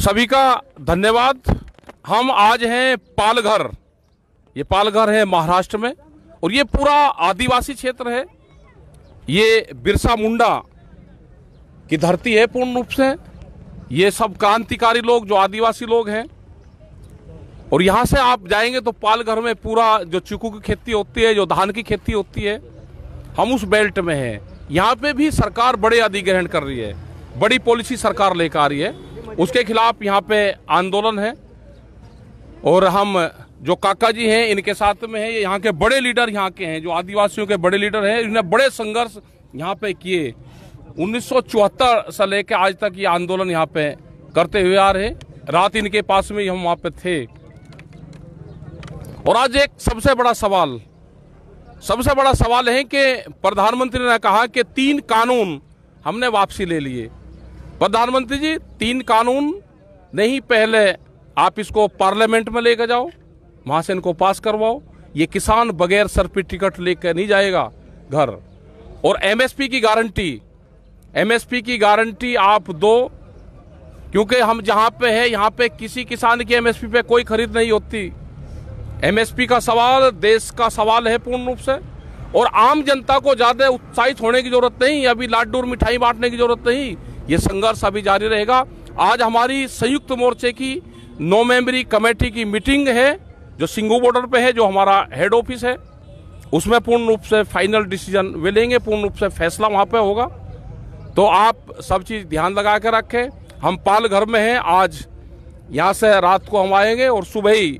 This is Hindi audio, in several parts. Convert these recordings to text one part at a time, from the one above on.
सभी का धन्यवाद हम आज हैं पालघर ये पालघर है महाराष्ट्र में और ये पूरा आदिवासी क्षेत्र है ये बिरसा मुंडा की धरती है पूर्ण रूप से ये सब क्रांतिकारी लोग जो आदिवासी लोग हैं और यहाँ से आप जाएंगे तो पालघर में पूरा जो चिकू की खेती होती है जो धान की खेती होती है हम उस बेल्ट में हैं यहाँ पे भी सरकार बड़े अधिग्रहण कर रही है बड़ी पॉलिसी सरकार लेकर आ रही है उसके खिलाफ यहाँ पे आंदोलन है और हम जो काका जी हैं इनके साथ में है यहाँ के बड़े लीडर यहाँ के हैं जो आदिवासियों के बड़े लीडर हैं इन्होंने बड़े संघर्ष यहाँ पे किए उन्नीस से लेकर आज तक ये आंदोलन यहाँ पे करते हुए आ रहे रात इनके पास में हम वहाँ पे थे और आज एक सबसे बड़ा सवाल सबसे बड़ा सवाल है कि प्रधानमंत्री ने कहा कि तीन कानून हमने वापसी ले लिए प्रधानमंत्री जी तीन कानून नहीं पहले आप इसको पार्लियामेंट में लेकर जाओ वहां से इनको पास करवाओ ये किसान बगैर सर सरपी टिकट लेकर नहीं जाएगा घर और एमएसपी की गारंटी एमएसपी की गारंटी आप दो क्योंकि हम जहां पे हैं यहां पे किसी किसान की एमएसपी पे कोई खरीद नहीं होती एमएसपी का सवाल देश का सवाल है पूर्ण रूप से और आम जनता को ज़्यादा उत्साहित होने की जरूरत नहीं अभी लाडूर मिठाई बांटने की जरूरत नहीं ये संघर्ष अभी जारी रहेगा आज हमारी संयुक्त मोर्चे की नौ मेंबरी कमेटी की मीटिंग है जो सिंगू बॉर्डर पे है जो हमारा हेड ऑफिस है उसमें पूर्ण रूप से फाइनल डिसीजन वे लेंगे पूर्ण रूप से फैसला वहाँ पे होगा तो आप सब चीज़ ध्यान लगा के रखें हम पाल घर में हैं आज यहाँ से रात को हम आएंगे और सुबह ही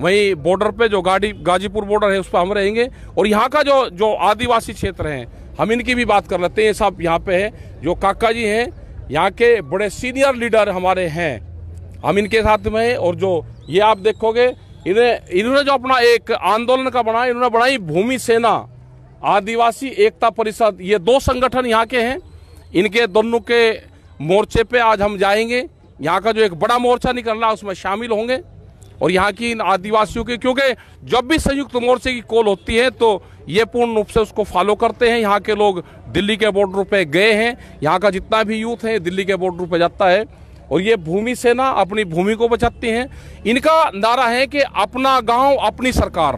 वहीं बॉर्डर पे जो गाड़ी गाजीपुर बॉर्डर है उस पर हम रहेंगे और यहाँ का जो जो आदिवासी क्षेत्र हैं हम इनकी भी बात कर लेते हैं सब यहाँ पे है जो काका जी हैं यहाँ के बड़े सीनियर लीडर हमारे हैं हम इनके साथ में और जो ये आप देखोगे इन्हें इन्होंने जो अपना एक आंदोलन का बनाया इन्होंने बनाई भूमि सेना आदिवासी एकता परिषद ये दो संगठन यहाँ के हैं इनके दोनों के मोर्चे पे आज हम जाएंगे यहाँ का जो एक बड़ा मोर्चा निकल रहा है उसमें शामिल होंगे और यहाँ की इन आदिवासियों की क्योंकि जब भी संयुक्त मोर्चे की कॉल होती है तो ये पूर्ण रूप से उसको फॉलो करते हैं यहाँ के लोग दिल्ली के बॉर्डर पे गए हैं यहाँ का जितना भी यूथ है दिल्ली के बॉर्डर पे जाता है और ये भूमि सेना अपनी भूमि को बचाती हैं इनका नारा है कि अपना गाँव अपनी सरकार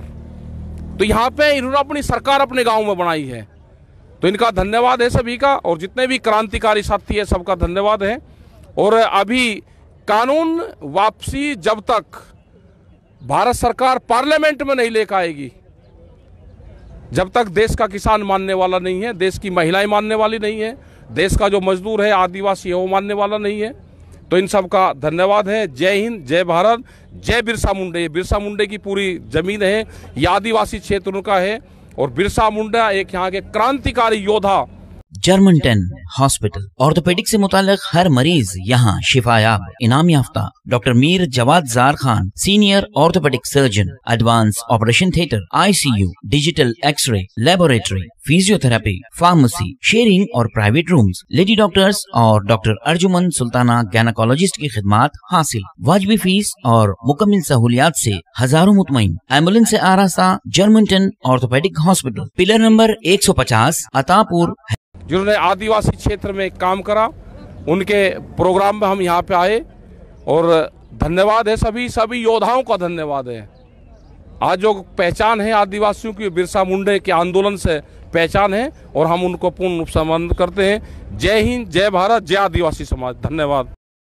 तो यहाँ पे इन्होंने अपनी सरकार अपने गाँव में बनाई है तो इनका धन्यवाद है सभी का और जितने भी क्रांतिकारी साथी है सबका धन्यवाद है और अभी कानून वापसी जब तक भारत सरकार पार्लियामेंट में नहीं लेकर आएगी जब तक देश का किसान मानने वाला नहीं है देश की महिलाएं मानने वाली नहीं है देश का जो मजदूर है आदिवासी है वो मानने वाला नहीं है तो इन सब का धन्यवाद है जय हिंद जय भारत जय बिरसा मुंडे बिरसा मुंडे की पूरी जमीन है यह आदिवासी क्षेत्र का है और बिरसा मुंडा एक यहाँ के क्रांतिकारी योद्धा जर्मनटन हॉस्पिटल ऑर्थोपेडिक से मुतालिक हर मरीज यहाँ शिफायाब इनाम याफ्ता doctor Mir Jawad Zar Khan senior orthopaedic surgeon advance operation theatre ICU digital x ray laboratory physiotherapy pharmacy sharing और प्राइवेट रूम्स लेडी डॉक्टर्स और डॉक्टर अर्जुमन सुल्ताना गैनाकोलॉजिस्ट की खिदमत हासिल वाजबी फीस और मुकम्मिल सहूलियात ऐसी हजारों मुतमिन एम्बुलेंस ऐसी से आरास्ता Germantown orthopaedic hospital pillar number एक सौ पचास अतापुर जिन्होंने आदिवासी क्षेत्र में काम करा उनके प्रोग्राम में हम यहाँ पे आए और धन्यवाद है सभी सभी योद्धाओं का धन्यवाद है आज जो पहचान है आदिवासियों की बिरसा मुंडे के आंदोलन से पहचान है और हम उनको पूर्ण रूप से करते हैं जय हिंद जय भारत जय आदिवासी समाज धन्यवाद